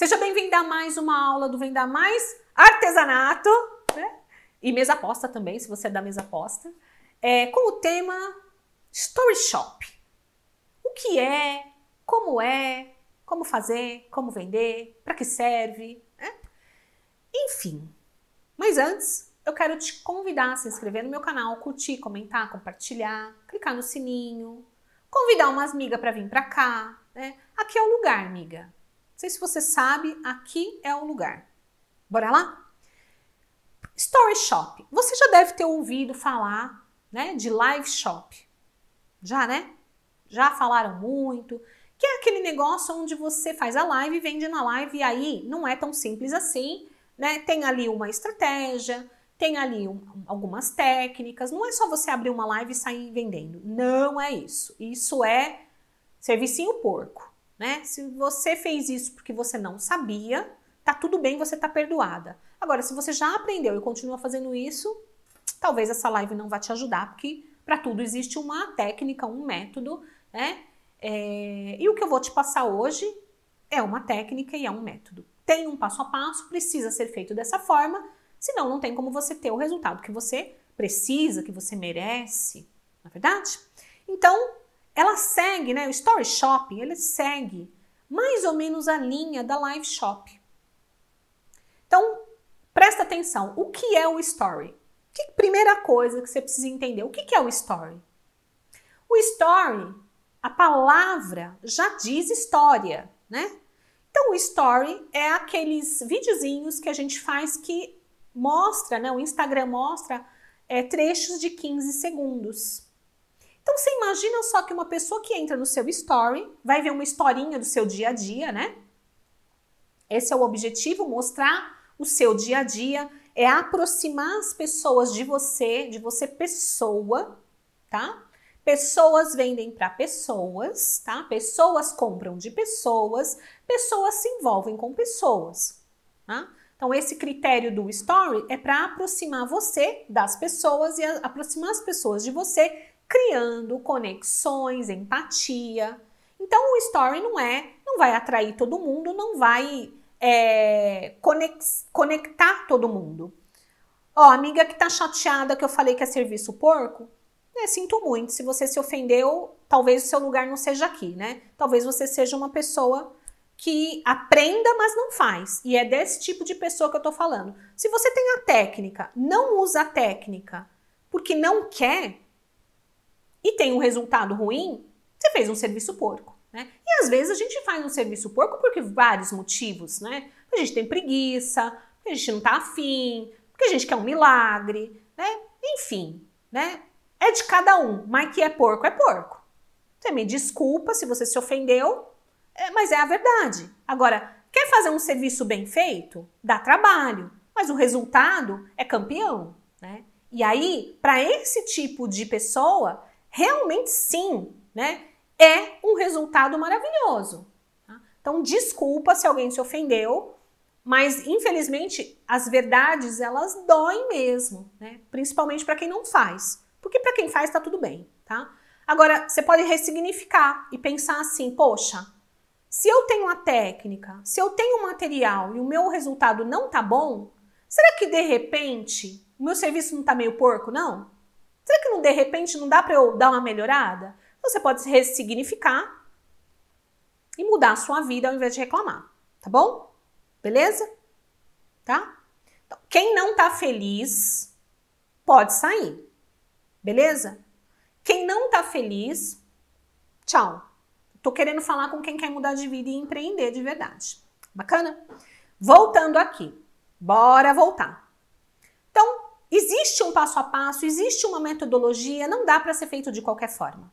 Seja bem-vinda a mais uma aula do Venda Mais Artesanato, né? E mesa aposta também, se você é da mesa aposta, é, com o tema Story Shop. O que é, como é, como fazer, como vender, para que serve, né? Enfim. Mas antes, eu quero te convidar a se inscrever no meu canal, curtir, comentar, compartilhar, clicar no sininho, convidar umas amigas para vir para cá, né? Aqui é o lugar, amiga sei se você sabe, aqui é o lugar. Bora lá? Story Shop. Você já deve ter ouvido falar, né, de Live Shop. Já, né? Já falaram muito. Que é aquele negócio onde você faz a live, vende na live e aí não é tão simples assim, né? Tem ali uma estratégia, tem ali um, algumas técnicas. Não é só você abrir uma live e sair vendendo. Não é isso. Isso é servicinho porco né? Se você fez isso porque você não sabia, tá tudo bem, você tá perdoada. Agora, se você já aprendeu e continua fazendo isso, talvez essa live não vá te ajudar, porque para tudo existe uma técnica, um método, né? É, e o que eu vou te passar hoje é uma técnica e é um método. Tem um passo a passo, precisa ser feito dessa forma, senão não tem como você ter o resultado que você precisa, que você merece, na é verdade? Então, ela segue, né? O Story Shop, ele segue mais ou menos a linha da Live Shop. Então, presta atenção. O que é o Story? Que primeira coisa que você precisa entender. O que é o Story? O Story, a palavra já diz história, né? Então, o Story é aqueles videozinhos que a gente faz que mostra, né? O Instagram mostra é, trechos de 15 segundos. Então você imagina só que uma pessoa que entra no seu story vai ver uma historinha do seu dia a dia, né? Esse é o objetivo, mostrar o seu dia a dia, é aproximar as pessoas de você, de você pessoa, tá? Pessoas vendem para pessoas, tá? Pessoas compram de pessoas, pessoas se envolvem com pessoas, tá? Então esse critério do story é para aproximar você das pessoas e aproximar as pessoas de você criando conexões, empatia. Então o story não é, não vai atrair todo mundo, não vai é, conex, conectar todo mundo. Ó, amiga que tá chateada que eu falei que é serviço porco, né, sinto muito. Se você se ofendeu, talvez o seu lugar não seja aqui, né? Talvez você seja uma pessoa que aprenda, mas não faz. E é desse tipo de pessoa que eu tô falando. Se você tem a técnica, não usa a técnica porque não quer, e tem um resultado ruim, você fez um serviço porco. Né? E às vezes a gente faz um serviço porco por vários motivos, né? A gente tem preguiça, a gente não está afim, porque a gente quer um milagre, né? Enfim, né? É de cada um, mas que é porco, é porco. Você me desculpa se você se ofendeu, é, mas é a verdade. Agora, quer fazer um serviço bem feito? Dá trabalho, mas o resultado é campeão, né? E aí, para esse tipo de pessoa, realmente sim, né? É um resultado maravilhoso. Tá? Então, desculpa se alguém se ofendeu, mas infelizmente as verdades elas doem mesmo, né? Principalmente para quem não faz, porque para quem faz está tudo bem, tá? Agora você pode ressignificar e pensar assim, poxa, se eu tenho a técnica, se eu tenho o material e o meu resultado não tá bom, será que de repente o meu serviço não tá meio porco, não? Será que não, de repente não dá para eu dar uma melhorada? Você pode ressignificar e mudar a sua vida ao invés de reclamar, tá bom? Beleza? Tá? Então, quem não tá feliz pode sair. Beleza? Quem não tá feliz, tchau. Tô querendo falar com quem quer mudar de vida e empreender de verdade. Bacana? Voltando aqui. Bora voltar. Então, Existe um passo a passo, existe uma metodologia, não dá para ser feito de qualquer forma,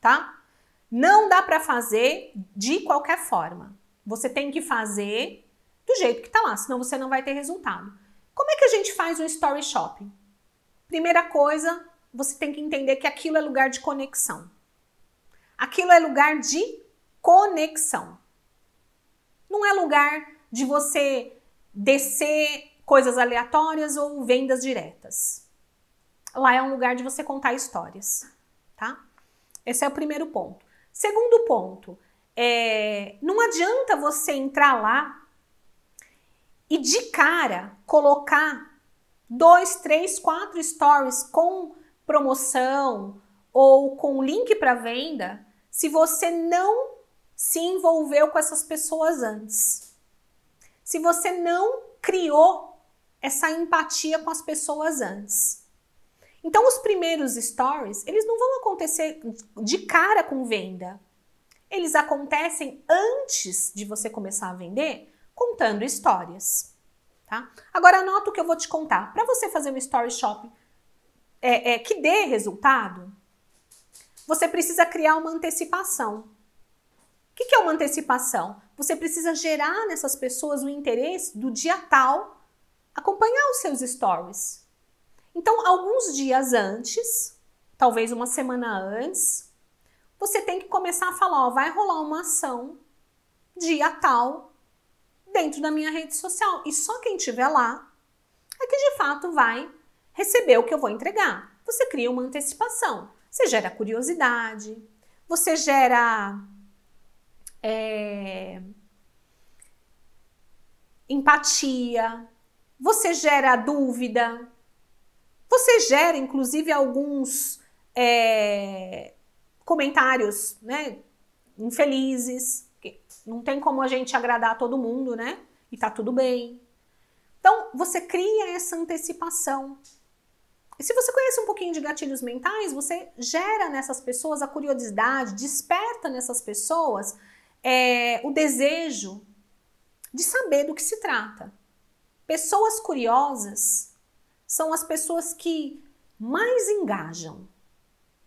tá? Não dá para fazer de qualquer forma. Você tem que fazer do jeito que tá lá, senão você não vai ter resultado. Como é que a gente faz um story shopping? Primeira coisa, você tem que entender que aquilo é lugar de conexão. Aquilo é lugar de conexão. Não é lugar de você descer coisas aleatórias ou vendas diretas. Lá é um lugar de você contar histórias, tá? Esse é o primeiro ponto. Segundo ponto, é, não adianta você entrar lá e de cara colocar dois, três, quatro stories com promoção ou com link para venda se você não se envolveu com essas pessoas antes. Se você não criou essa empatia com as pessoas antes. Então, os primeiros stories, eles não vão acontecer de cara com venda. Eles acontecem antes de você começar a vender, contando histórias. Tá? Agora, anota o que eu vou te contar. Para você fazer um story shop é, é, que dê resultado, você precisa criar uma antecipação. O que, que é uma antecipação? Você precisa gerar nessas pessoas o interesse do dia tal acompanhar os seus stories. Então, alguns dias antes, talvez uma semana antes, você tem que começar a falar: ó, vai rolar uma ação dia tal dentro da minha rede social. E só quem estiver lá é que de fato vai receber o que eu vou entregar. Você cria uma antecipação, você gera curiosidade, você gera é, empatia, você gera dúvida, você gera inclusive alguns é, comentários né, infelizes, não tem como a gente agradar todo mundo, né? E tá tudo bem. Então, você cria essa antecipação. E se você conhece um pouquinho de gatilhos mentais, você gera nessas pessoas a curiosidade, desperta nessas pessoas é, o desejo de saber do que se trata. Pessoas curiosas são as pessoas que mais engajam.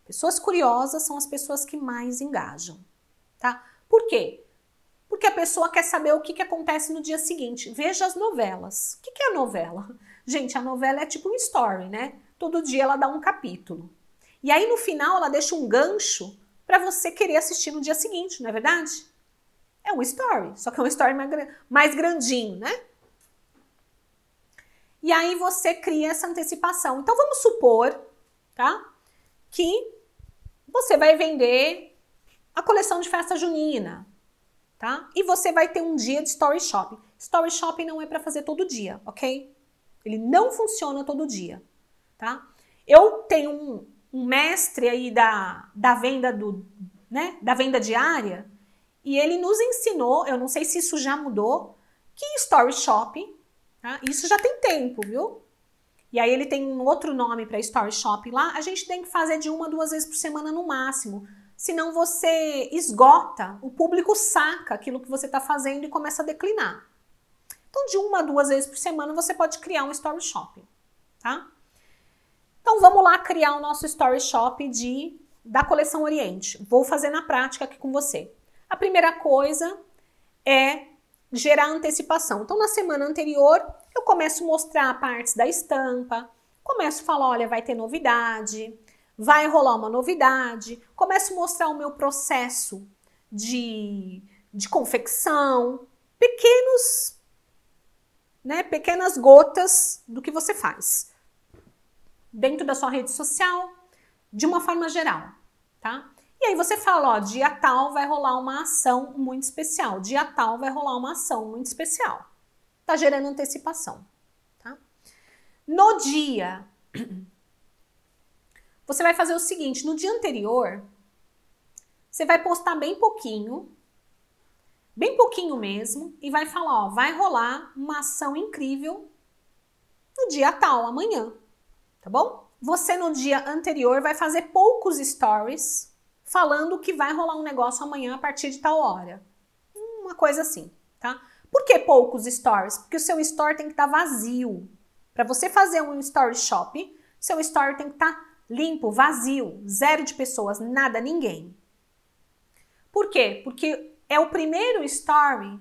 Pessoas curiosas são as pessoas que mais engajam, tá? Por quê? Porque a pessoa quer saber o que, que acontece no dia seguinte. Veja as novelas. O que, que é a novela? Gente, a novela é tipo um story, né? Todo dia ela dá um capítulo. E aí no final ela deixa um gancho para você querer assistir no dia seguinte, não é verdade? É um story, só que é um story mais grandinho, né? e aí você cria essa antecipação. Então vamos supor, tá? Que você vai vender a coleção de festa junina, tá? E você vai ter um dia de story shopping. Story shopping não é para fazer todo dia, ok? Ele não funciona todo dia, tá? Eu tenho um, um mestre aí da, da venda do, né, da venda diária, e ele nos ensinou, eu não sei se isso já mudou, que story shopping Tá? Isso já tem tempo, viu? E aí ele tem um outro nome para Story Shop lá. A gente tem que fazer de uma, duas vezes por semana no máximo. Senão você esgota, o público saca aquilo que você está fazendo e começa a declinar. Então, de uma duas vezes por semana, você pode criar um Story Shop, tá? Então, vamos lá criar o nosso Story Shop de, da coleção Oriente. Vou fazer na prática aqui com você. A primeira coisa é gerar antecipação. Então, na semana anterior, eu começo a mostrar partes da estampa, começo a falar: olha, vai ter novidade, vai rolar uma novidade, começo a mostrar o meu processo de, de confecção, pequenos, né, pequenas gotas do que você faz dentro da sua rede social, de uma forma geral, tá? E aí você fala, ó, dia tal vai rolar uma ação muito especial, dia tal vai rolar uma ação muito especial. Tá gerando antecipação, tá? No dia você vai fazer o seguinte, no dia anterior, você vai postar bem pouquinho, bem pouquinho mesmo, e vai falar, ó, vai rolar uma ação incrível no dia tal, amanhã, tá bom? Você no dia anterior vai fazer poucos stories falando que vai rolar um negócio amanhã a partir de tal hora. Uma coisa assim, tá? Por que poucos stories? Porque o seu store tem que estar tá vazio. Para você fazer um story shop, seu story tem que estar tá limpo, vazio, zero de pessoas, nada, ninguém. Por quê? Porque é o primeiro story,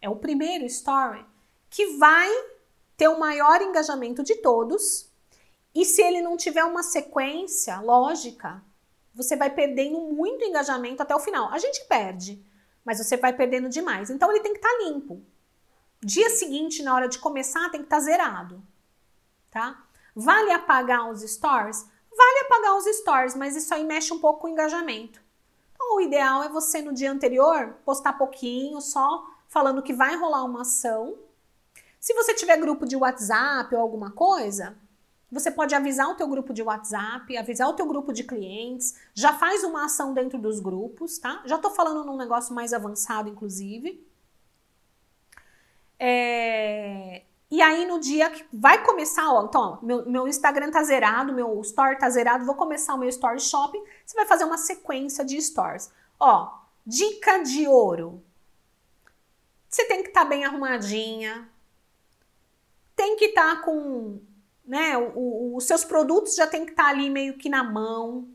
é o primeiro story que vai ter o maior engajamento de todos. E se ele não tiver uma sequência lógica, você vai perdendo muito engajamento até o final. A gente perde, mas você vai perdendo demais. Então ele tem que estar tá limpo. Dia seguinte, na hora de começar, tem que estar tá zerado, tá? Vale apagar os stories? Vale apagar os stories, mas isso aí mexe um pouco com o engajamento. Então, o ideal é você no dia anterior postar pouquinho, só falando que vai rolar uma ação. Se você tiver grupo de WhatsApp ou alguma coisa, você pode avisar o teu grupo de WhatsApp, avisar o teu grupo de clientes, já faz uma ação dentro dos grupos, tá? Já tô falando num negócio mais avançado, inclusive. É... E aí no dia que vai começar, ó, então, ó, meu, meu Instagram tá zerado, meu Store tá zerado, vou começar o meu Store Shopping, você vai fazer uma sequência de Stores. Ó, dica de ouro. Você tem que estar tá bem arrumadinha, tem que estar tá com né? O, o, os seus produtos já tem que estar tá ali meio que na mão.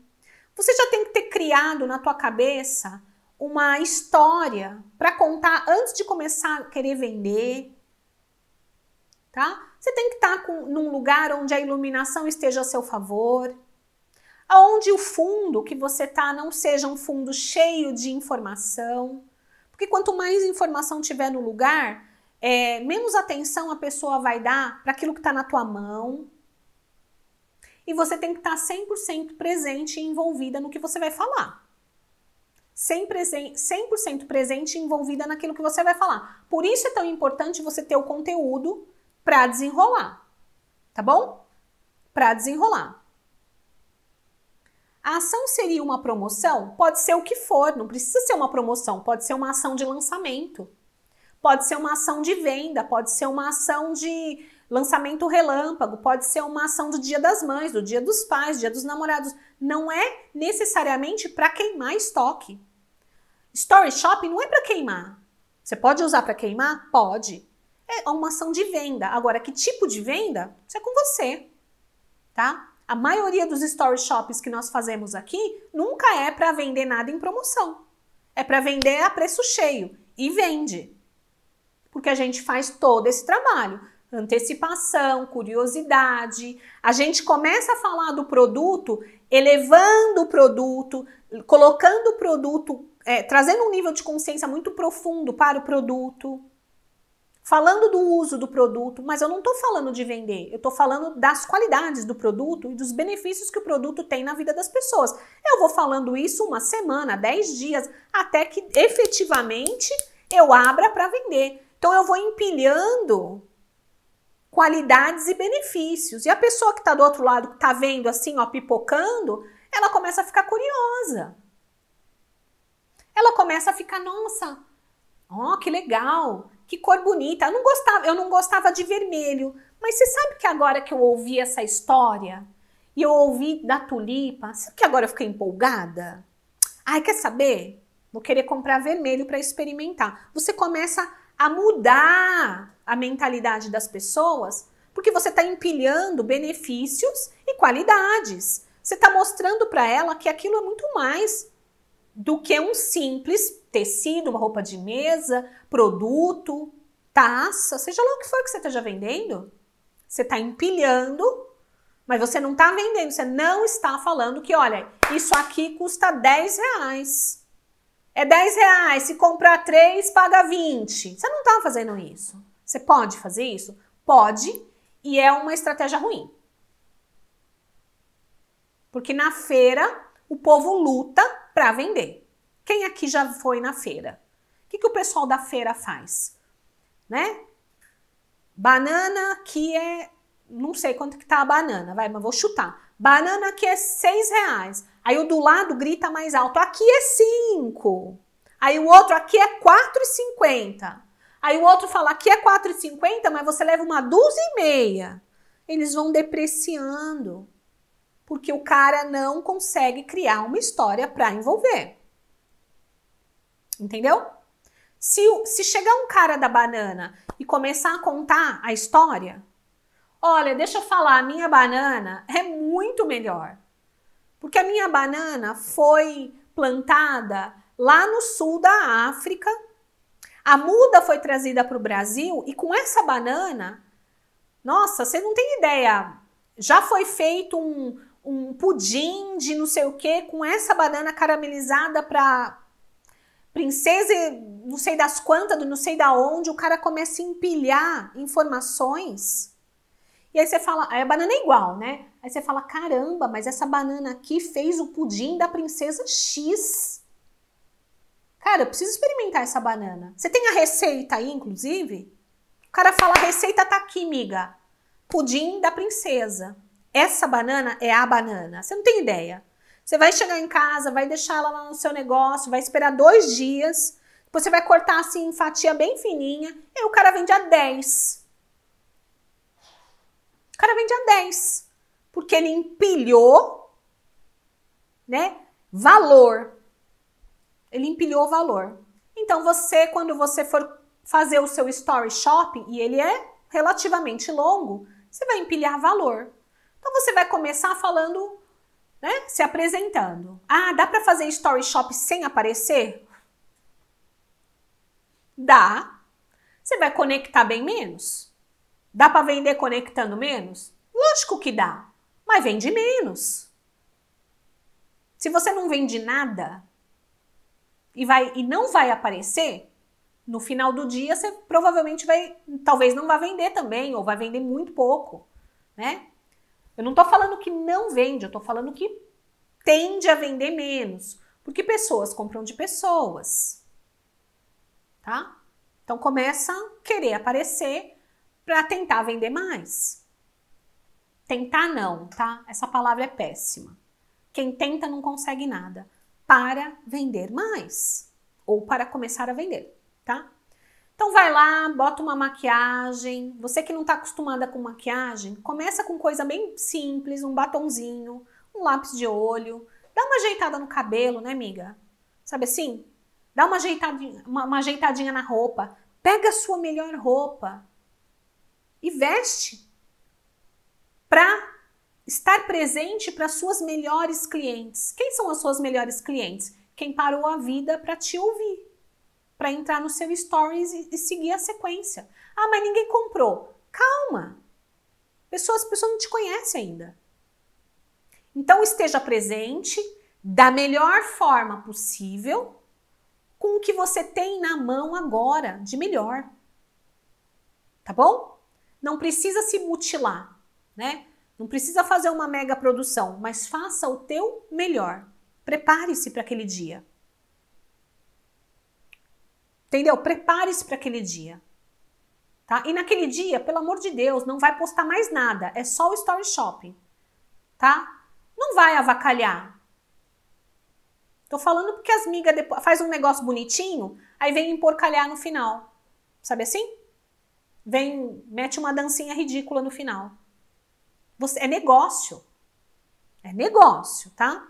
Você já tem que ter criado na tua cabeça uma história para contar antes de começar a querer vender, tá? Você tem que estar tá num lugar onde a iluminação esteja a seu favor, onde o fundo que você tá não seja um fundo cheio de informação, porque quanto mais informação tiver no lugar, é, menos atenção a pessoa vai dar para aquilo que está na tua mão. E você tem que estar tá 100% presente e envolvida no que você vai falar. 100% presente e envolvida naquilo que você vai falar. Por isso é tão importante você ter o conteúdo para desenrolar. Tá bom? Para desenrolar. A ação seria uma promoção? Pode ser o que for, não precisa ser uma promoção, pode ser uma ação de lançamento. Pode ser uma ação de venda, pode ser uma ação de lançamento relâmpago, pode ser uma ação do Dia das Mães, do Dia dos Pais, Dia dos Namorados. Não é necessariamente para queimar estoque. Story Shopping não é para queimar. Você pode usar para queimar? Pode. É uma ação de venda. Agora, que tipo de venda? Isso é com você, tá? A maioria dos story shops que nós fazemos aqui nunca é para vender nada em promoção. É para vender a preço cheio e vende porque a gente faz todo esse trabalho. Antecipação, curiosidade. A gente começa a falar do produto, elevando o produto, colocando o produto, é, trazendo um nível de consciência muito profundo para o produto falando do uso do produto, mas eu não estou falando de vender, eu estou falando das qualidades do produto e dos benefícios que o produto tem na vida das pessoas. Eu vou falando isso uma semana, dez dias, até que efetivamente eu abra para vender. Então eu vou empilhando qualidades e benefícios. E a pessoa que está do outro lado, que está vendo assim, ó, pipocando, ela começa a ficar curiosa. Ela começa a ficar, nossa, ó, que legal, que cor bonita. Eu não gostava, eu não gostava de vermelho, mas você sabe que agora que eu ouvi essa história e eu ouvi da tulipa, sabe que agora eu fiquei empolgada? Ai, quer saber? Vou querer comprar vermelho para experimentar. Você começa a mudar a mentalidade das pessoas, porque você está empilhando benefícios e qualidades. Você está mostrando para ela que aquilo é muito mais do que um simples tecido, uma roupa de mesa, produto, taça, seja lá o que for que você esteja vendendo. Você está empilhando, mas você não está vendendo, você não está falando que, olha, isso aqui custa 10 reais. É 10 reais, se comprar 3, paga 20. Você não está fazendo isso. Você pode fazer isso? Pode, e é uma estratégia ruim. Porque na feira o povo luta para vender. Quem aqui já foi na feira? O que, que o pessoal da feira faz? Né? Banana que é. Não sei quanto que tá a banana, vai, mas vou chutar. Banana que é 6 reais. Aí o do lado grita mais alto: aqui é 5. Aí o outro: aqui é 4,50. Aí o outro fala: aqui é 4,50, mas você leva uma dúzia e meia. Eles vão depreciando, porque o cara não consegue criar uma história para envolver. Entendeu? Se, se chegar um cara da banana e começar a contar a história, olha, deixa eu falar, a minha banana é muito melhor. Porque a minha banana foi plantada lá no sul da África. A muda foi trazida para o Brasil e com essa banana, nossa, você não tem ideia. Já foi feito um, um pudim de não sei o que com essa banana caramelizada para princesa, não sei das quantas, do não sei da onde. O cara começa a empilhar informações. E aí você fala, ah, a banana é igual, né? Aí você fala: caramba, mas essa banana aqui fez o pudim da princesa X. Cara, eu preciso experimentar essa banana. Você tem a receita aí, inclusive? O cara fala: a receita tá aqui, miga. Pudim da princesa. Essa banana é a banana. Você não tem ideia. Você vai chegar em casa, vai deixar ela lá no seu negócio, vai esperar dois dias. Depois você vai cortar assim em fatia bem fininha. E o cara vende a 10. O cara vende a 10 porque ele empilhou, né? Valor. Ele empilhou valor. Então você, quando você for fazer o seu story shopping, e ele é relativamente longo, você vai empilhar valor. Então você vai começar falando, né, se apresentando. Ah, dá para fazer story shop sem aparecer? Dá. Você vai conectar bem menos? Dá para vender conectando menos? Lógico que dá mas vende menos. Se você não vende nada e, vai, e não vai aparecer, no final do dia você provavelmente vai, talvez não vá vender também, ou vai vender muito pouco, né? Eu não tô falando que não vende, eu tô falando que tende a vender menos, porque pessoas compram de pessoas, tá? Então começa a querer aparecer para tentar vender mais. Tentar não, tá? Essa palavra é péssima. Quem tenta não consegue nada. Para vender mais ou para começar a vender, tá? Então vai lá, bota uma maquiagem. Você que não está acostumada com maquiagem, começa com coisa bem simples, um batonzinho, um lápis de olho. Dá uma ajeitada no cabelo, né, amiga? Sabe assim? Dá uma ajeitadinha, uma, uma ajeitadinha na roupa. Pega a sua melhor roupa e veste para estar presente para suas melhores clientes. Quem são as suas melhores clientes? Quem parou a vida para te ouvir, para entrar no seu stories e, e, seguir a sequência. Ah, mas ninguém comprou. Calma. Pessoas, as pessoas não te conhecem ainda. Então esteja presente da melhor forma possível com o que você tem na mão agora de melhor. Tá bom? Não precisa se mutilar né? Não precisa fazer uma mega produção, mas faça o teu melhor. Prepare-se para aquele dia. Entendeu? Prepare-se para aquele dia. Tá? E naquele dia, pelo amor de Deus, não vai postar mais nada, é só o story shopping, tá? Não vai avacalhar. Tô falando porque as migas depois faz um negócio bonitinho, aí vem emporcalhar no final. Sabe assim? Vem, mete uma dancinha ridícula no final. Você, é negócio. É negócio, tá?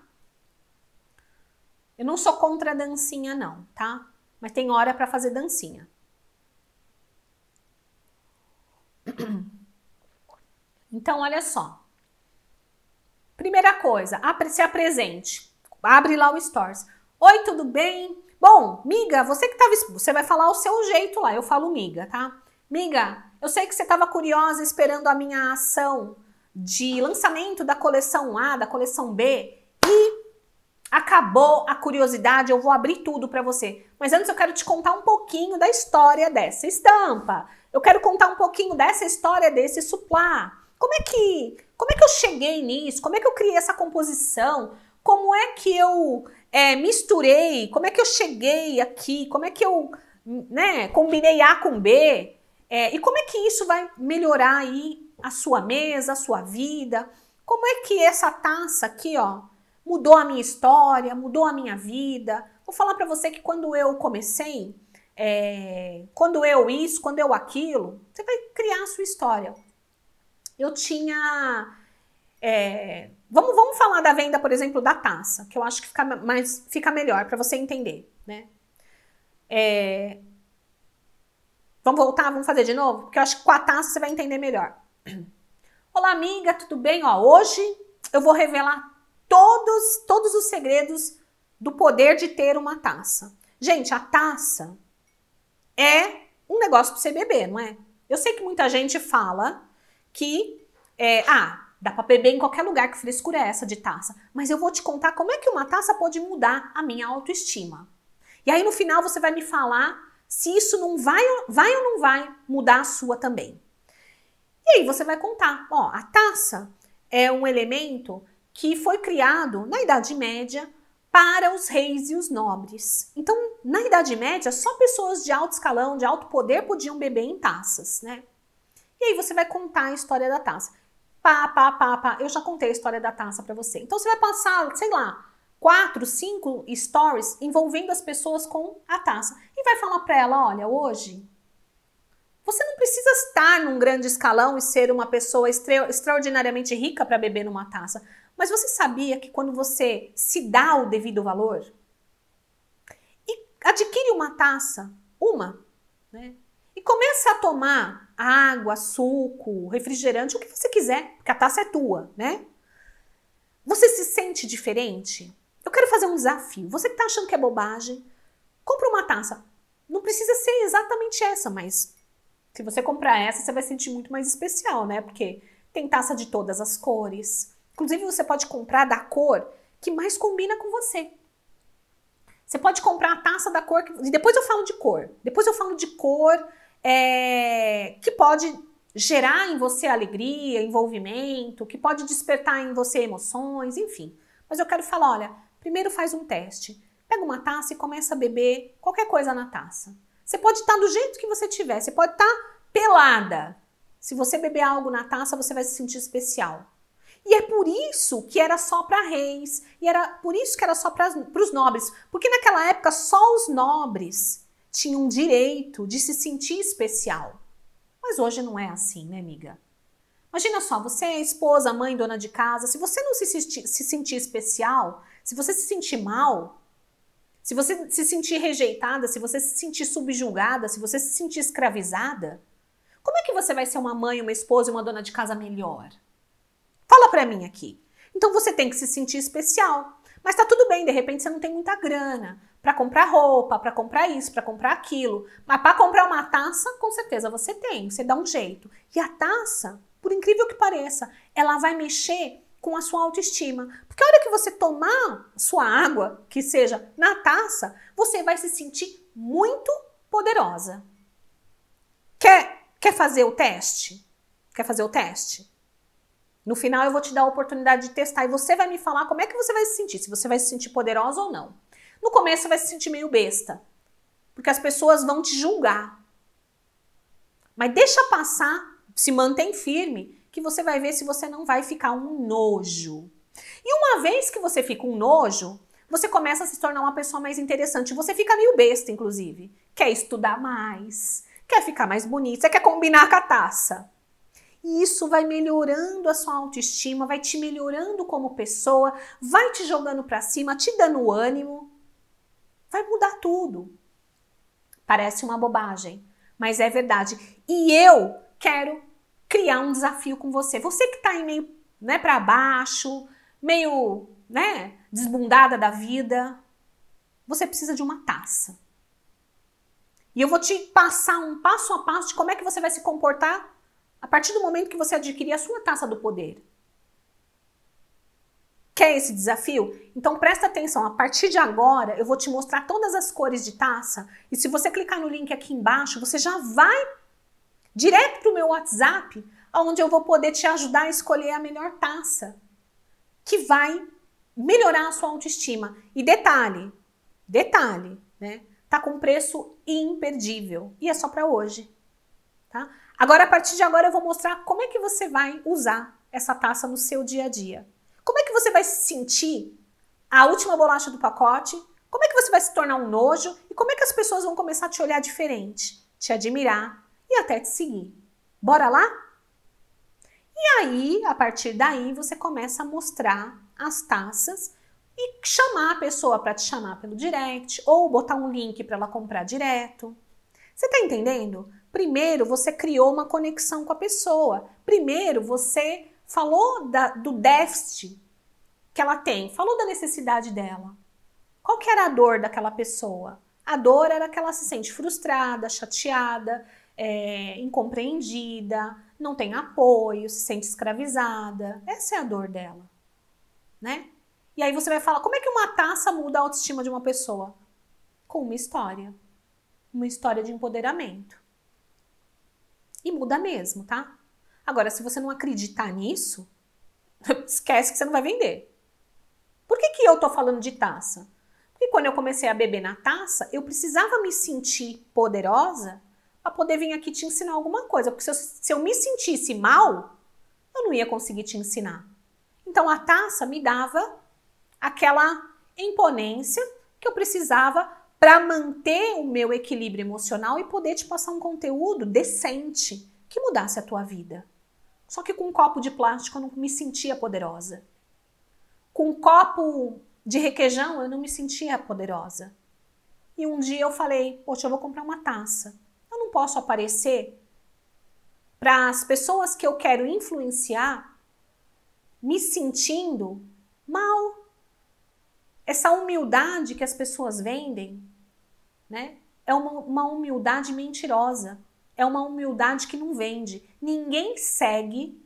Eu não sou contra a dancinha, não, tá? Mas tem hora para fazer dancinha. Então, olha só. Primeira coisa, se apresente. Abre lá o Stories. Oi, tudo bem? Bom, miga, você que tava. Você vai falar o seu jeito lá. Eu falo miga, tá? Miga, eu sei que você estava curiosa esperando a minha ação de lançamento da coleção A, da coleção B e acabou a curiosidade, eu vou abrir tudo para você. Mas antes eu quero te contar um pouquinho da história dessa estampa. Eu quero contar um pouquinho dessa história desse suplá. Como é que, como é que eu cheguei nisso? Como é que eu criei essa composição? Como é que eu é, misturei? Como é que eu cheguei aqui? Como é que eu, né, combinei A com B? É, e como é que isso vai melhorar aí a sua mesa, a sua vida. Como é que essa taça aqui, ó, mudou a minha história, mudou a minha vida? Vou falar para você que quando eu comecei, é, quando eu isso, quando eu aquilo, você vai criar a sua história. Eu tinha é, vamos, vamos falar da venda, por exemplo, da taça, que eu acho que fica, mais, fica melhor para você entender, né? É, vamos voltar, vamos fazer de novo? Porque eu acho que com a taça você vai entender melhor. Olá, amiga, tudo bem? Ó, hoje eu vou revelar todos, todos os segredos do poder de ter uma taça. Gente, a taça é um negócio para você beber, não é? Eu sei que muita gente fala que, é, ah, dá para beber em qualquer lugar, que frescura é essa de taça. Mas eu vou te contar como é que uma taça pode mudar a minha autoestima. E aí no final você vai me falar se isso não vai, vai ou não vai mudar a sua também. E aí você vai contar, ó, a taça é um elemento que foi criado na Idade Média para os reis e os nobres. Então, na Idade Média, só pessoas de alto escalão, de alto poder podiam beber em taças, né? E aí você vai contar a história da taça. Pá, pá, pá, pá. Eu já contei a história da taça para você. Então você vai passar, sei lá, quatro, cinco stories envolvendo as pessoas com a taça e vai falar para ela, olha, hoje você não precisa estar num grande escalão e ser uma pessoa extraordinariamente rica para beber numa taça. Mas você sabia que quando você se dá o devido valor e adquire uma taça, uma, né? E começa a tomar água, suco, refrigerante, o que você quiser, porque a taça é tua, né? Você se sente diferente? Eu quero fazer um desafio. Você que está achando que é bobagem, compra uma taça. Não precisa ser exatamente essa, mas se você comprar essa, você vai sentir muito mais especial, né? Porque tem taça de todas as cores. Inclusive, você pode comprar da cor que mais combina com você. Você pode comprar a taça da cor. Que... Depois eu falo de cor. Depois eu falo de cor é... que pode gerar em você alegria, envolvimento, que pode despertar em você emoções, enfim. Mas eu quero falar: olha, primeiro faz um teste. Pega uma taça e começa a beber qualquer coisa na taça. Você pode estar tá do jeito que você tiver, você pode estar tá pelada. Se você beber algo na taça, você vai se sentir especial. E é por isso que era só para reis, e era por isso que era só para os nobres, porque naquela época só os nobres tinham direito de se sentir especial. Mas hoje não é assim, né, amiga? Imagina só, você é esposa, mãe, dona de casa, se você não se, se sentir especial, se você se sentir mal, se você se sentir rejeitada, se você se sentir subjugada, se você se sentir escravizada, como é que você vai ser uma mãe, uma esposa, uma dona de casa melhor? Fala para mim aqui. Então você tem que se sentir especial. Mas tá tudo bem, de repente você não tem muita grana para comprar roupa, para comprar isso, para comprar aquilo, mas para comprar uma taça, com certeza você tem, você dá um jeito. E a taça, por incrível que pareça, ela vai mexer com a sua autoestima. Porque a hora que você tomar sua água, que seja na taça, você vai se sentir muito poderosa. Quer, quer fazer o teste? Quer fazer o teste? No final eu vou te dar a oportunidade de testar e você vai me falar como é que você vai se sentir, se você vai se sentir poderosa ou não. No começo você vai se sentir meio besta, porque as pessoas vão te julgar. Mas deixa passar, se mantém firme que você vai ver se você não vai ficar um nojo. E uma vez que você fica um nojo, você começa a se tornar uma pessoa mais interessante. Você fica meio besta, inclusive. Quer estudar mais, quer ficar mais bonita, quer combinar com a taça. E isso vai melhorando a sua autoestima, vai te melhorando como pessoa, vai te jogando para cima, te dando ânimo. Vai mudar tudo. Parece uma bobagem, mas é verdade. E eu quero criar um desafio com você. Você que está aí meio né, para baixo, meio né, desbundada da vida, você precisa de uma taça. E eu vou te passar um passo a passo de como é que você vai se comportar a partir do momento que você adquirir a sua taça do poder. Quer esse desafio? Então presta atenção, a partir de agora eu vou te mostrar todas as cores de taça e se você clicar no link aqui embaixo, você já vai direto para o meu WhatsApp, onde eu vou poder te ajudar a escolher a melhor taça que vai melhorar a sua autoestima. E detalhe, detalhe, né? Tá com preço imperdível e é só para hoje, tá? Agora a partir de agora eu vou mostrar como é que você vai usar essa taça no seu dia a dia. Como é que você vai sentir a última bolacha do pacote? Como é que você vai se tornar um nojo? E como é que as pessoas vão começar a te olhar diferente, te admirar e até te seguir. Bora lá? E aí, a partir daí, você começa a mostrar as taças e chamar a pessoa para te chamar pelo direct ou botar um link para ela comprar direto. Você está entendendo? Primeiro você criou uma conexão com a pessoa. Primeiro você falou da, do déficit que ela tem, falou da necessidade dela. Qual que era a dor daquela pessoa? A dor era que ela se sente frustrada, chateada, é, incompreendida, não tem apoio, se sente escravizada. Essa é a dor dela, né? E aí você vai falar, como é que uma taça muda a autoestima de uma pessoa? Com uma história, uma história de empoderamento. E muda mesmo, tá? Agora, se você não acreditar nisso, esquece que você não vai vender. Por que, que eu tô falando de taça? Porque quando eu comecei a beber na taça, eu precisava me sentir poderosa para poder vir aqui te ensinar alguma coisa. Porque se eu, se eu me sentisse mal, eu não ia conseguir te ensinar. Então a taça me dava aquela imponência que eu precisava para manter o meu equilíbrio emocional e poder te passar um conteúdo decente que mudasse a tua vida. Só que com um copo de plástico eu não me sentia poderosa. Com um copo de requeijão eu não me sentia poderosa. E um dia eu falei: Poxa, eu vou comprar uma taça posso aparecer para as pessoas que eu quero influenciar me sentindo mal. Essa humildade que as pessoas vendem, né? É uma, uma humildade mentirosa. É uma humildade que não vende. Ninguém segue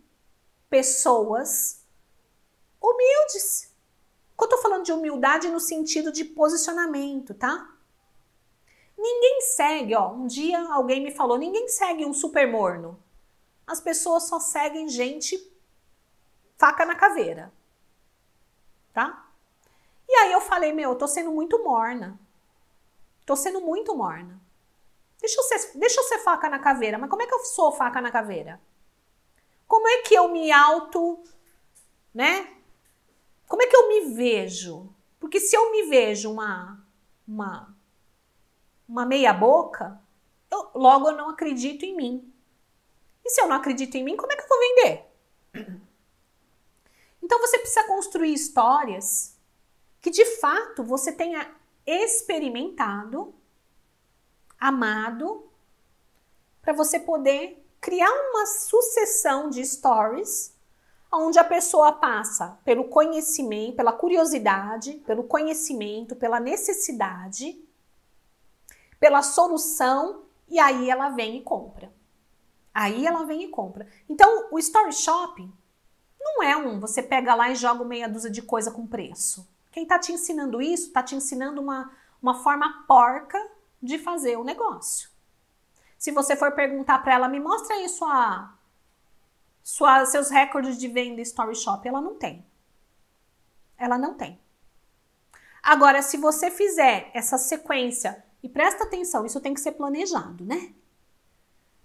pessoas humildes. Quando eu tô falando de humildade no sentido de posicionamento, tá? Ninguém segue, ó. Um dia alguém me falou, ninguém segue um super morno. As pessoas só seguem gente faca na caveira. Tá? E aí eu falei, meu, eu tô sendo muito morna. Tô sendo muito morna. Deixa eu ser, deixa eu ser faca na caveira, mas como é que eu sou faca na caveira? Como é que eu me auto, né? Como é que eu me vejo? Porque se eu me vejo uma uma uma meia boca, eu, logo eu não acredito em mim. E se eu não acredito em mim, como é que eu vou vender? Então você precisa construir histórias que de fato você tenha experimentado, amado, para você poder criar uma sucessão de stories onde a pessoa passa pelo conhecimento, pela curiosidade, pelo conhecimento, pela necessidade pela solução e aí ela vem e compra. Aí ela vem e compra. Então, o Story Shopping não é um você pega lá e joga meia dúzia de coisa com preço. Quem está te ensinando isso, está te ensinando uma, uma forma porca de fazer o negócio. Se você for perguntar para ela, me mostra aí sua, sua, seus recordes de venda Story Shop, ela não tem. Ela não tem. Agora, se você fizer essa sequência e presta atenção, isso tem que ser planejado, né?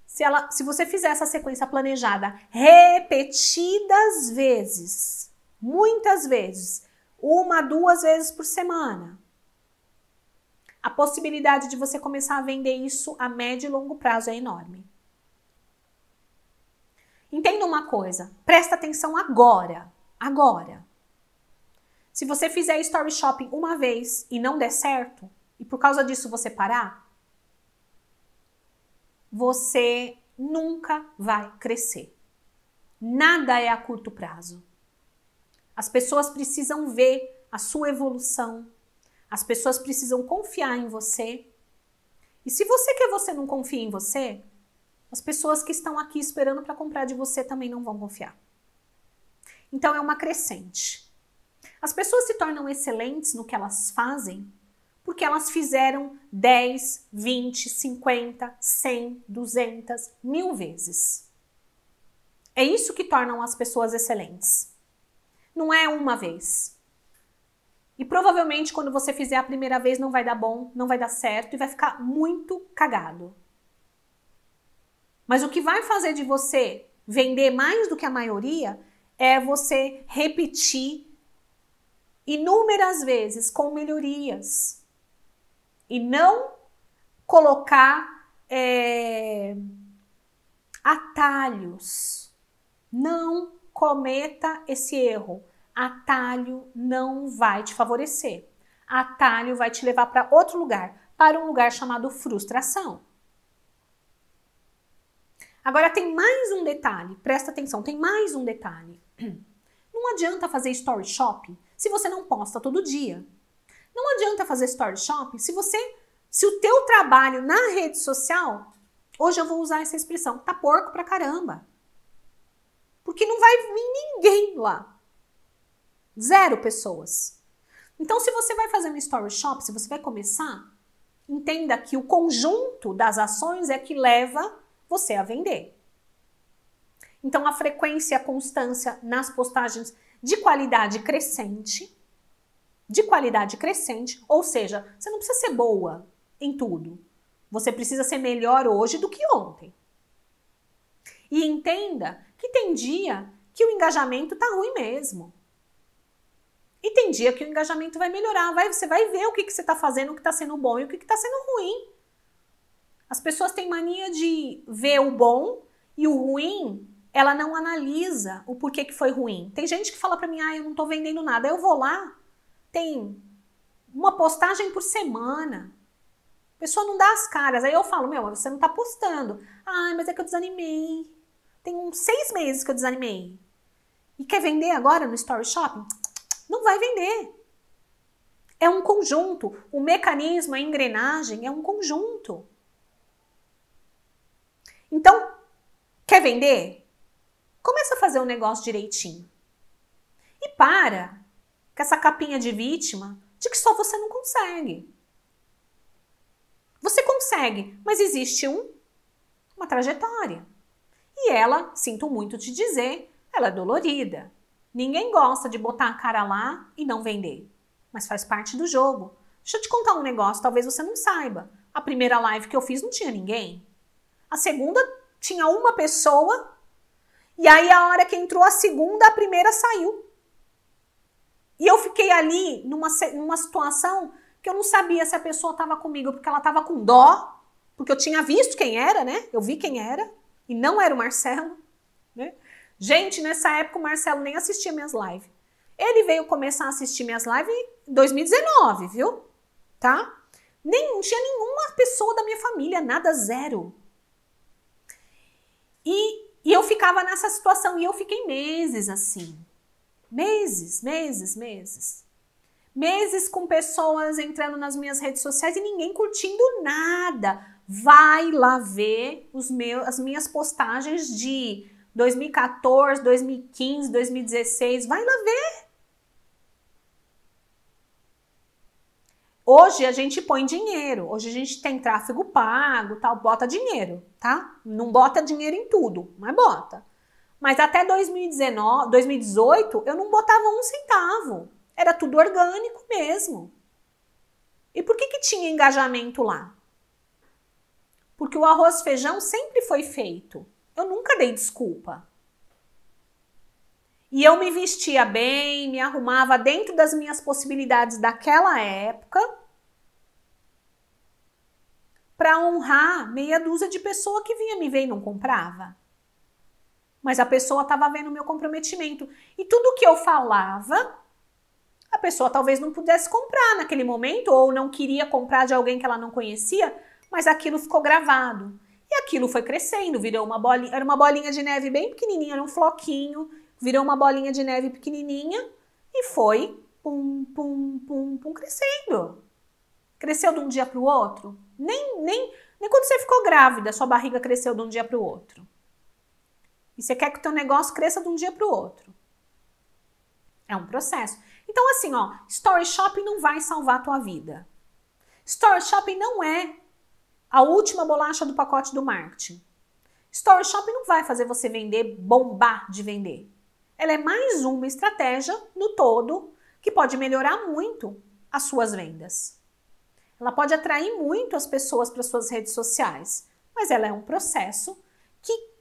Se, ela, se você fizer essa sequência planejada repetidas vezes, muitas vezes, uma, duas vezes por semana, a possibilidade de você começar a vender isso a médio e longo prazo é enorme. Entenda uma coisa, presta atenção agora, agora. Se você fizer story shopping uma vez e não der certo, e por causa disso você parar, você nunca vai crescer. Nada é a curto prazo. As pessoas precisam ver a sua evolução, as pessoas precisam confiar em você. E se você quer você não confia em você, as pessoas que estão aqui esperando para comprar de você também não vão confiar. Então é uma crescente. As pessoas se tornam excelentes no que elas fazem porque elas fizeram 10, 20, 50, 100, 200, mil vezes. É isso que tornam as pessoas excelentes. Não é uma vez. E provavelmente quando você fizer a primeira vez não vai dar bom, não vai dar certo e vai ficar muito cagado. Mas o que vai fazer de você vender mais do que a maioria é você repetir inúmeras vezes com melhorias e não colocar é, atalhos. Não cometa esse erro. Atalho não vai te favorecer. Atalho vai te levar para outro lugar, para um lugar chamado frustração. Agora tem mais um detalhe, presta atenção, tem mais um detalhe. Não adianta fazer story shopping se você não posta todo dia. Não adianta fazer story shopping se você, se o teu trabalho na rede social, hoje eu vou usar essa expressão, tá porco pra caramba. Porque não vai vir ninguém lá. Zero pessoas. Então, se você vai fazer um story shop, se você vai começar, entenda que o conjunto das ações é que leva você a vender. Então, a frequência, a constância nas postagens de qualidade crescente de qualidade crescente, ou seja, você não precisa ser boa em tudo. Você precisa ser melhor hoje do que ontem. E entenda que tem dia que o engajamento tá ruim mesmo. E tem dia que o engajamento vai melhorar, vai, você vai ver o que, que você está fazendo, o que está sendo bom e o que está sendo ruim. As pessoas têm mania de ver o bom e o ruim, ela não analisa o porquê que foi ruim. Tem gente que fala para mim, ah, eu não estou vendendo nada. Eu vou lá tem uma postagem por semana. A pessoa não dá as caras. Aí eu falo, meu, você não tá postando. Ai, mas é que eu desanimei. Tem uns seis meses que eu desanimei. E quer vender agora no Story Shopping? Não vai vender. É um conjunto. O mecanismo, a engrenagem é um conjunto. Então, quer vender? Começa a fazer o negócio direitinho. E para com essa capinha de vítima, de que só você não consegue. Você consegue, mas existe um, uma trajetória. E ela, sinto muito te dizer, ela é dolorida. Ninguém gosta de botar a cara lá e não vender. Mas faz parte do jogo. Deixa eu te contar um negócio, talvez você não saiba. A primeira live que eu fiz não tinha ninguém. A segunda tinha uma pessoa. E aí a hora que entrou a segunda, a primeira saiu. E eu fiquei ali numa, numa situação que eu não sabia se a pessoa estava comigo, porque ela estava com dó, porque eu tinha visto quem era, né? Eu vi quem era, e não era o Marcelo, né? Gente, nessa época o Marcelo nem assistia minhas lives. Ele veio começar a assistir minhas lives em 2019, viu? Tá? Nem tinha nenhuma pessoa da minha família, nada, zero. E, e eu ficava nessa situação, e eu fiquei meses assim, meses, meses, meses. Meses com pessoas entrando nas minhas redes sociais e ninguém curtindo nada. Vai lá ver os meus, as minhas postagens de 2014, 2015, 2016. Vai lá ver. Hoje a gente põe dinheiro, hoje a gente tem tráfego pago, tal, bota dinheiro, tá? Não bota dinheiro em tudo, mas bota. Mas até 2019, 2018 eu não botava um centavo. Era tudo orgânico mesmo. E por que, que tinha engajamento lá? Porque o arroz feijão sempre foi feito. Eu nunca dei desculpa. E eu me vestia bem, me arrumava dentro das minhas possibilidades daquela época para honrar meia dúzia de pessoa que vinha me ver e não comprava mas a pessoa estava vendo o meu comprometimento. E tudo que eu falava, a pessoa talvez não pudesse comprar naquele momento, ou não queria comprar de alguém que ela não conhecia, mas aquilo ficou gravado. E aquilo foi crescendo, virou uma bolinha, era uma bolinha de neve bem pequenininha, era um floquinho, virou uma bolinha de neve pequenininha e foi pum, pum, pum, pum, crescendo. Cresceu de um dia para o outro? Nem, nem, nem quando você ficou grávida, sua barriga cresceu de um dia para o outro. E você quer que o teu negócio cresça de um dia para o outro. É um processo. Então, assim, ó, Story Shopping não vai salvar a tua vida. Story Shopping não é a última bolacha do pacote do marketing. Story Shopping não vai fazer você vender, bombar de vender. Ela é mais uma estratégia no todo que pode melhorar muito as suas vendas. Ela pode atrair muito as pessoas para suas redes sociais, mas ela é um processo que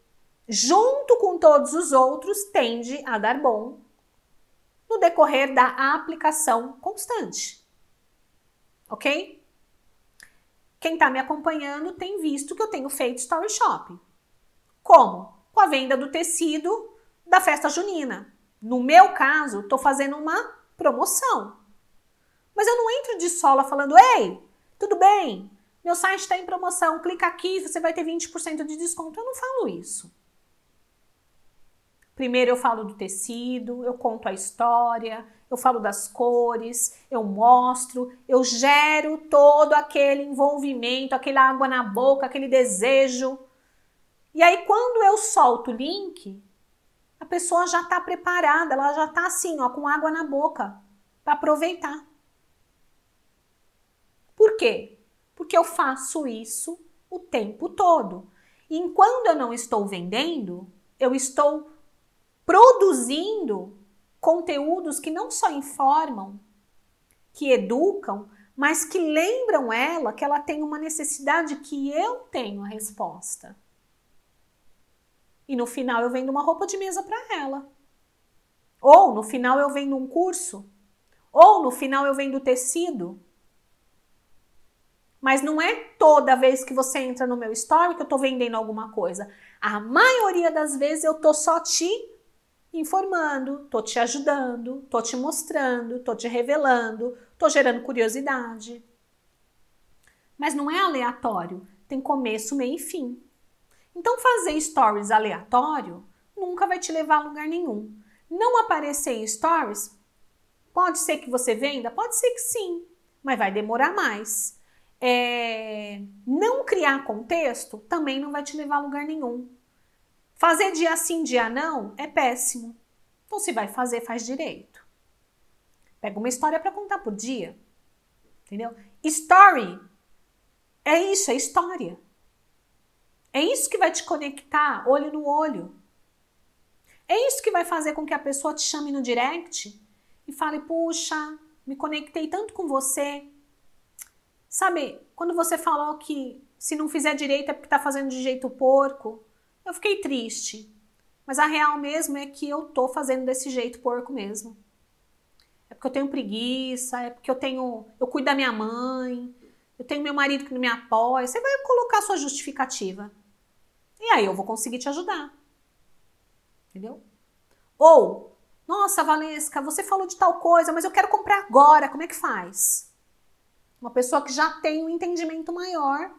junto com todos os outros, tende a dar bom no decorrer da aplicação constante. Ok? Quem está me acompanhando tem visto que eu tenho feito story shop. Como? Com a venda do tecido da festa junina. No meu caso, estou fazendo uma promoção. Mas eu não entro de sola falando: ei, tudo bem, meu site está em promoção, clica aqui, você vai ter 20% de desconto. Eu não falo isso. Primeiro eu falo do tecido, eu conto a história, eu falo das cores, eu mostro, eu gero todo aquele envolvimento, aquela água na boca, aquele desejo. E aí quando eu solto o link, a pessoa já está preparada, ela já está assim, ó, com água na boca para aproveitar. Por quê? Porque eu faço isso o tempo todo. E enquanto eu não estou vendendo, eu estou produzindo conteúdos que não só informam, que educam, mas que lembram ela que ela tem uma necessidade que eu tenho a resposta. E no final eu vendo uma roupa de mesa para ela. Ou no final eu vendo um curso. Ou no final eu vendo tecido. Mas não é toda vez que você entra no meu story que eu tô vendendo alguma coisa. A maioria das vezes eu tô só te informando, tô te ajudando, tô te mostrando, tô te revelando, tô gerando curiosidade. Mas não é aleatório, tem começo, meio e fim. Então fazer stories aleatório nunca vai te levar a lugar nenhum. Não aparecer em stories, pode ser que você venda, pode ser que sim, mas vai demorar mais. É... Não criar contexto também não vai te levar a lugar nenhum. Fazer dia sim, dia ah, não é péssimo. Então, se vai fazer, faz direito. Pega uma história para contar por dia. Entendeu? Story é isso, é história. É isso que vai te conectar olho no olho. É isso que vai fazer com que a pessoa te chame no direct e fale: Puxa, me conectei tanto com você. Sabe, quando você falou que se não fizer direito é porque tá fazendo de jeito porco. Eu fiquei triste, mas a real mesmo é que eu tô fazendo desse jeito porco mesmo. É porque eu tenho preguiça, é porque eu tenho, eu cuido da minha mãe, eu tenho meu marido que não me apoia. Você vai colocar sua justificativa. E aí eu vou conseguir te ajudar. Entendeu? Ou, nossa, Valesca, você falou de tal coisa, mas eu quero comprar agora, como é que faz? Uma pessoa que já tem um entendimento maior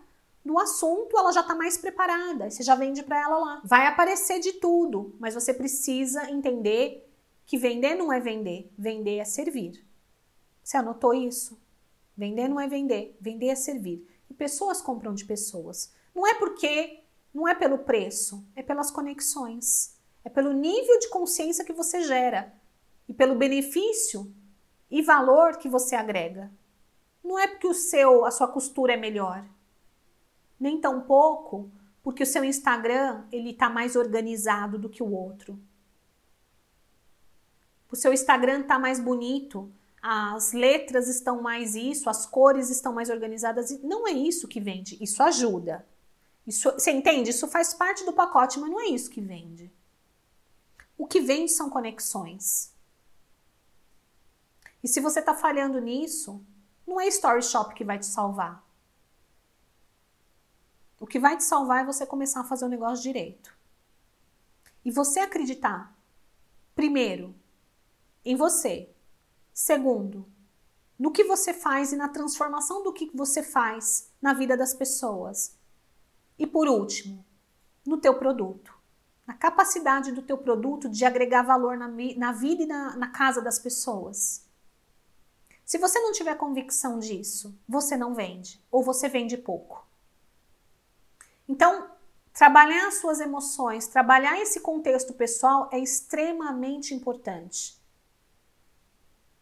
do assunto, ela já está mais preparada, você já vende para ela lá. Vai aparecer de tudo, mas você precisa entender que vender não é vender, vender é servir. Você anotou isso? Vender não é vender, vender é servir. E pessoas compram de pessoas. Não é porque, não é pelo preço, é pelas conexões, é pelo nível de consciência que você gera e pelo benefício e valor que você agrega. Não é porque o seu, a sua costura é melhor, nem tão pouco, porque o seu Instagram ele está mais organizado do que o outro. O seu Instagram está mais bonito, as letras estão mais isso, as cores estão mais organizadas. Não é isso que vende, isso ajuda. Isso, você entende? Isso faz parte do pacote, mas não é isso que vende. O que vende são conexões. E se você está falhando nisso, não é Story Shop que vai te salvar. O que vai te salvar é você começar a fazer o negócio direito. E você acreditar, primeiro, em você. Segundo, no que você faz e na transformação do que você faz na vida das pessoas. E por último, no teu produto. Na capacidade do teu produto de agregar valor na, na vida e na, na casa das pessoas. Se você não tiver convicção disso, você não vende ou você vende pouco. Então, trabalhar as suas emoções, trabalhar esse contexto pessoal é extremamente importante.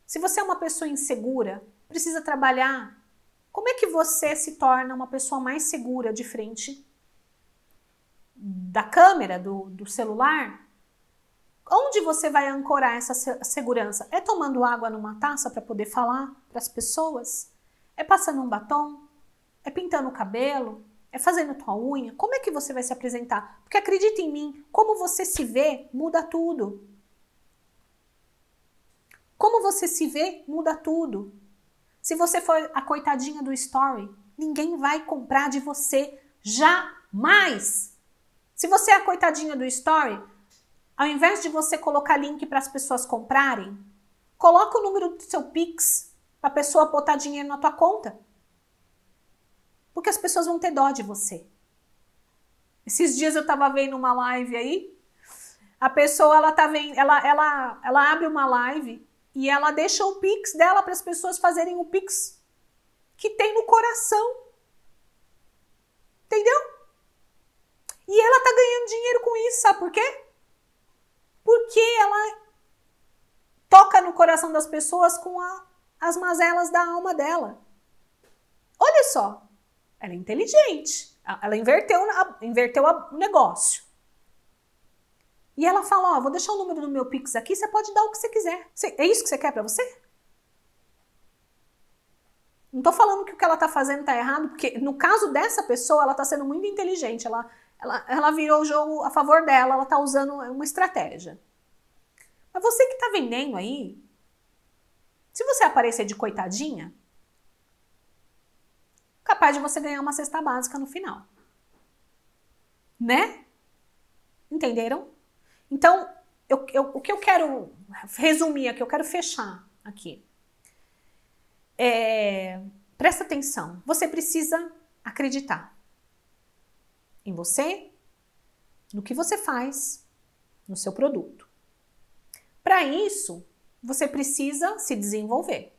Se você é uma pessoa insegura, precisa trabalhar como é que você se torna uma pessoa mais segura de frente da câmera, do, do celular? Onde você vai ancorar essa segurança? É tomando água numa taça para poder falar para as pessoas? É passando um batom? É pintando o cabelo? é fazendo tua unha, como é que você vai se apresentar? Porque acredita em mim, como você se vê muda tudo. Como você se vê muda tudo. Se você for a coitadinha do story, ninguém vai comprar de você jamais. Se você é a coitadinha do story, ao invés de você colocar link para as pessoas comprarem, coloca o número do seu Pix para a pessoa botar dinheiro na tua conta. Porque as pessoas vão ter dó de você. Esses dias eu estava vendo uma live aí, a pessoa ela tá vendo, ela, ela, ela abre uma live e ela deixa o pix dela para as pessoas fazerem o pix que tem no coração. Entendeu? E ela tá ganhando dinheiro com isso, sabe por quê? Porque ela toca no coração das pessoas com a, as mazelas da alma dela. Olha só, ela é inteligente. Ela inverteu, inverteu o negócio. E ela fala: Ó, vou deixar o número do meu Pix aqui, você pode dar o que você quiser. É isso que você quer para você? Não estou falando que o que ela está fazendo está errado, porque no caso dessa pessoa, ela está sendo muito inteligente. Ela, ela, ela virou o jogo a favor dela, ela está usando uma estratégia. Mas você que está vendendo aí, se você aparecer de coitadinha, capaz de você ganhar uma cesta básica no final. Né? Entenderam? Então, eu, eu, o que eu quero resumir aqui, eu quero fechar aqui. É, presta atenção. Você precisa acreditar em você, no que você faz, no seu produto. Para isso, você precisa se desenvolver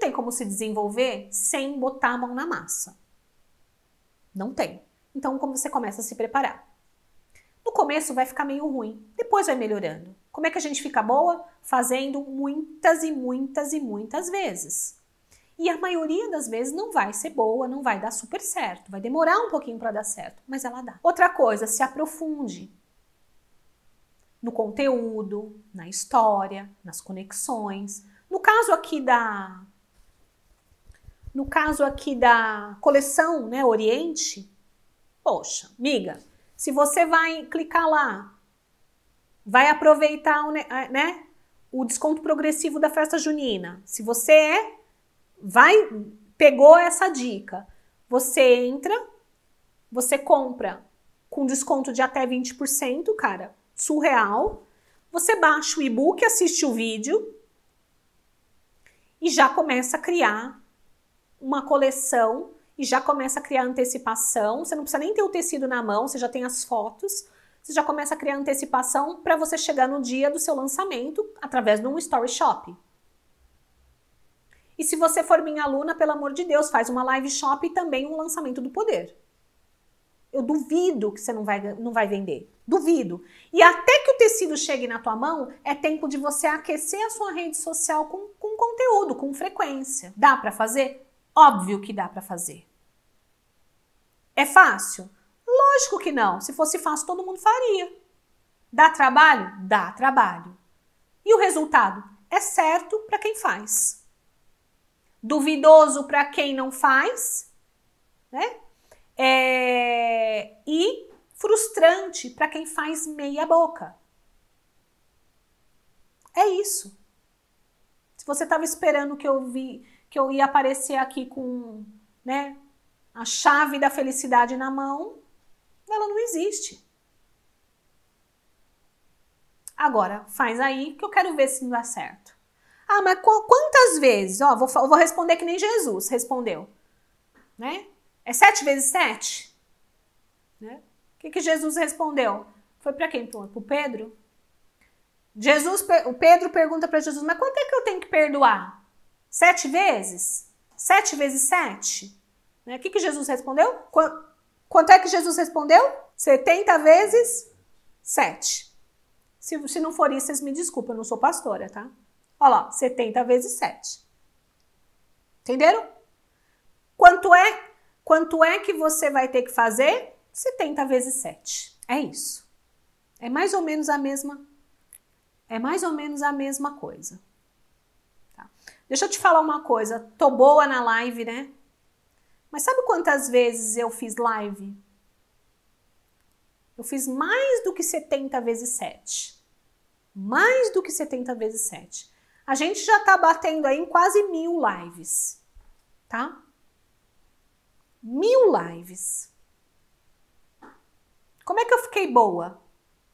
tem como se desenvolver sem botar a mão na massa. Não tem. Então, como você começa a se preparar? No começo vai ficar meio ruim, depois vai melhorando. Como é que a gente fica boa? Fazendo muitas e muitas e muitas vezes. E a maioria das vezes não vai ser boa, não vai dar super certo, vai demorar um pouquinho para dar certo, mas ela dá. Outra coisa, se aprofunde no conteúdo, na história, nas conexões. No caso aqui da no caso aqui da coleção né, Oriente, poxa, miga, se você vai clicar lá, vai aproveitar o, eh, né, o desconto progressivo da festa junina. Se você é, vai, pegou essa dica, você entra, você compra com desconto de até 20%, cara, surreal. Você baixa o e-book, assiste o vídeo e já começa a criar uma coleção e já começa a criar antecipação. Você não precisa nem ter o tecido na mão, você já tem as fotos. Você já começa a criar antecipação para você chegar no dia do seu lançamento através de um story shop. E se você for minha aluna, pelo amor de Deus, faz uma live shop e também um lançamento do poder. Eu duvido que você não vai, não vai vender. Duvido. E até que o tecido chegue na tua mão, é tempo de você aquecer a sua rede social com, com conteúdo, com frequência. Dá para fazer? Óbvio que dá para fazer. É fácil? Lógico que não. Se fosse fácil, todo mundo faria. Dá trabalho? Dá trabalho. E o resultado? É certo para quem faz. Duvidoso para quem não faz, né? É... E frustrante para quem faz meia boca. É isso. Se você estava esperando que eu vi que eu ia aparecer aqui com, né, a chave da felicidade na mão, ela não existe. Agora, faz aí que eu quero ver se não dá certo. Ah, mas quantas vezes? Ó, vou, vou responder que nem Jesus respondeu. Né? É sete vezes sete? Né? O que, que Jesus respondeu? Foi para quem? Para o Pedro? Jesus, o Pedro pergunta para Jesus, mas quanto é que eu tenho que perdoar? Sete vezes? Sete vezes sete? Né? O que, que Jesus respondeu? Quanto é que Jesus respondeu? 70 vezes sete. Se, se não for isso, vocês me desculpem, eu não sou pastora, tá? Olha lá, 70 vezes 7. Entenderam? Quanto é, quanto é que você vai ter que fazer? 70 vezes 7. É isso. É mais ou menos a mesma é mais ou menos a mesma coisa. Deixa eu te falar uma coisa, tô boa na live, né? Mas sabe quantas vezes eu fiz live? Eu fiz mais do que 70 vezes 7. Mais do que 70 vezes 7. A gente já tá batendo aí em quase mil lives, tá? Mil lives. Como é que eu fiquei boa?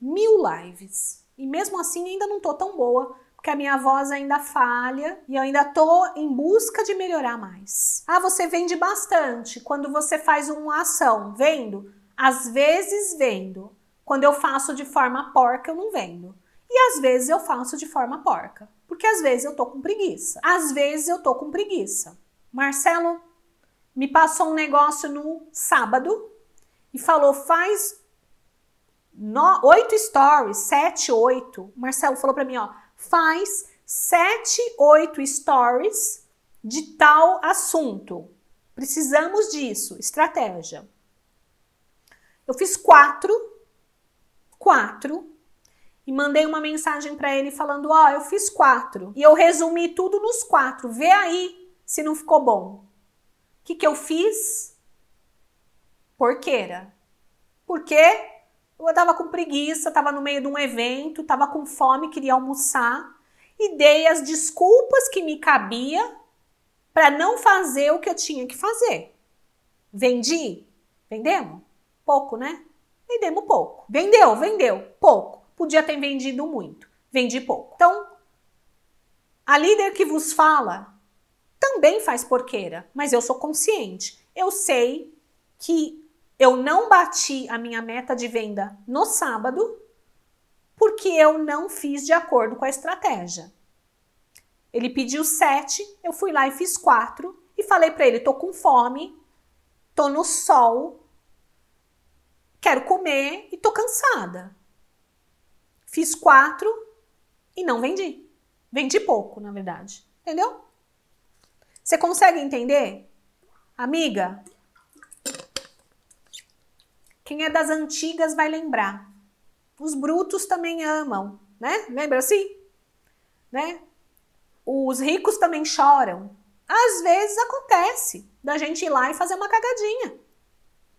Mil lives. E mesmo assim ainda não tô tão boa porque a minha voz ainda falha e eu ainda tô em busca de melhorar mais. Ah, você vende bastante quando você faz uma ação, vendo? Às vezes vendo. Quando eu faço de forma porca, eu não vendo. E às vezes eu faço de forma porca, porque às vezes eu tô com preguiça. Às vezes eu tô com preguiça. Marcelo me passou um negócio no sábado e falou: faz no, oito stories, sete, oito. O Marcelo falou para mim, ó, faz sete, oito stories de tal assunto. Precisamos disso, estratégia. Eu fiz quatro, quatro, e mandei uma mensagem para ele falando: Ó, oh, eu fiz quatro e eu resumi tudo nos quatro. Vê aí se não ficou bom. O que, que eu fiz? Porqueira. Por quê? Eu estava com preguiça, estava no meio de um evento, estava com fome, queria almoçar e dei as desculpas que me cabia para não fazer o que eu tinha que fazer. Vendi? Vendemos? Pouco, né? Vendemos pouco. Vendeu? Vendeu? Pouco. Podia ter vendido muito. Vendi pouco. Então, a líder que vos fala também faz porqueira, mas eu sou consciente. Eu sei que eu não bati a minha meta de venda no sábado porque eu não fiz de acordo com a estratégia. Ele pediu sete, eu fui lá e fiz quatro e falei para ele: tô com fome, tô no sol, quero comer e tô cansada. Fiz quatro e não vendi. Vendi pouco, na verdade. Entendeu? Você consegue entender? Amiga, quem é das antigas vai lembrar. Os brutos também amam, né? Lembra assim? Né? Os ricos também choram. Às vezes acontece da gente ir lá e fazer uma cagadinha.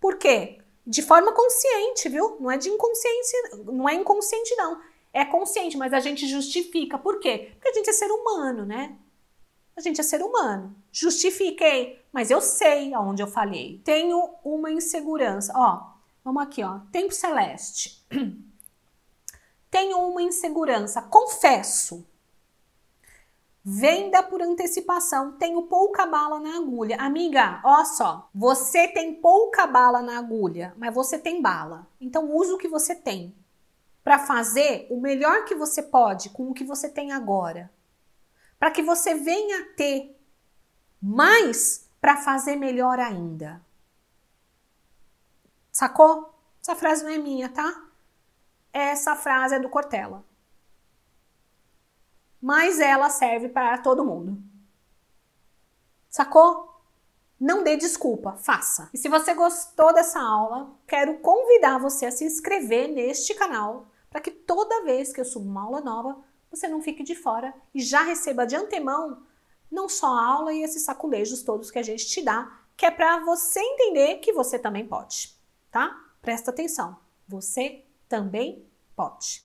Por quê? De forma consciente, viu? Não é de inconsciência, não é inconsciente não. É consciente, mas a gente justifica. Por quê? Porque a gente é ser humano, né? A gente é ser humano. Justifiquei, mas eu sei aonde eu falhei. Tenho uma insegurança. Ó, Vamos aqui, ó. Tempo celeste. Tenho uma insegurança, confesso. Venda por antecipação, tenho pouca bala na agulha. Amiga, ó só, você tem pouca bala na agulha, mas você tem bala. Então use o que você tem para fazer o melhor que você pode com o que você tem agora. Para que você venha ter mais para fazer melhor ainda. Sacou? Essa frase não é minha, tá? Essa frase é do Cortella. Mas ela serve para todo mundo. Sacou? Não dê desculpa, faça. E se você gostou dessa aula, quero convidar você a se inscrever neste canal para que toda vez que eu subo uma aula nova, você não fique de fora e já receba de antemão não só a aula e esses saculejos todos que a gente te dá, que é para você entender que você também pode tá? Presta atenção, você também pode.